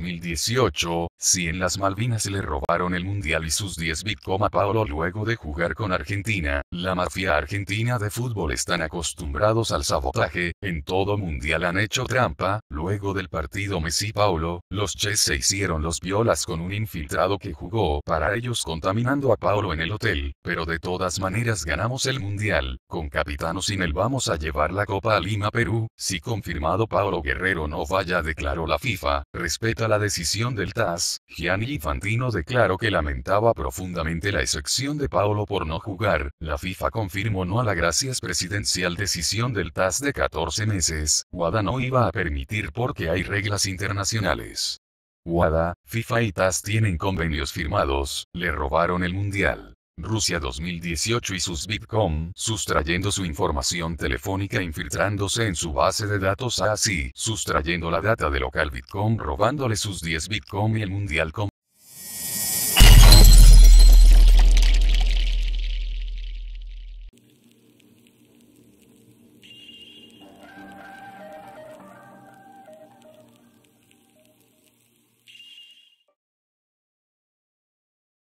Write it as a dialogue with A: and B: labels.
A: 2018, si en las Malvinas le robaron el Mundial y sus 10 Bitcoin a Paolo luego de jugar con Argentina, la mafia argentina de fútbol están acostumbrados al sabotaje, en todo Mundial han hecho trampa, luego del partido Messi-Paolo, los Chess se hicieron los violas con un infiltrado que jugó para ellos contaminando a Paolo en el hotel, pero de todas maneras ganamos el Mundial, con Capitano Sinel sin él vamos a llevar la Copa a Lima Perú, si confirmado Paolo Guerrero no vaya declaró la FIFA, respeta la decisión del TAS, Gianni Fantino declaró que lamentaba profundamente la excepción de Paolo por no jugar. La FIFA confirmó no a la gracias presidencial decisión del TAS de 14 meses. WADA no iba a permitir porque hay reglas internacionales. WADA, FIFA y TAS tienen convenios firmados, le robaron el Mundial. Rusia 2018 y sus Bitcom, sustrayendo su información telefónica infiltrándose en su base de datos así, sustrayendo la data de local Bitcom robándole sus 10 Bitcom y el mundial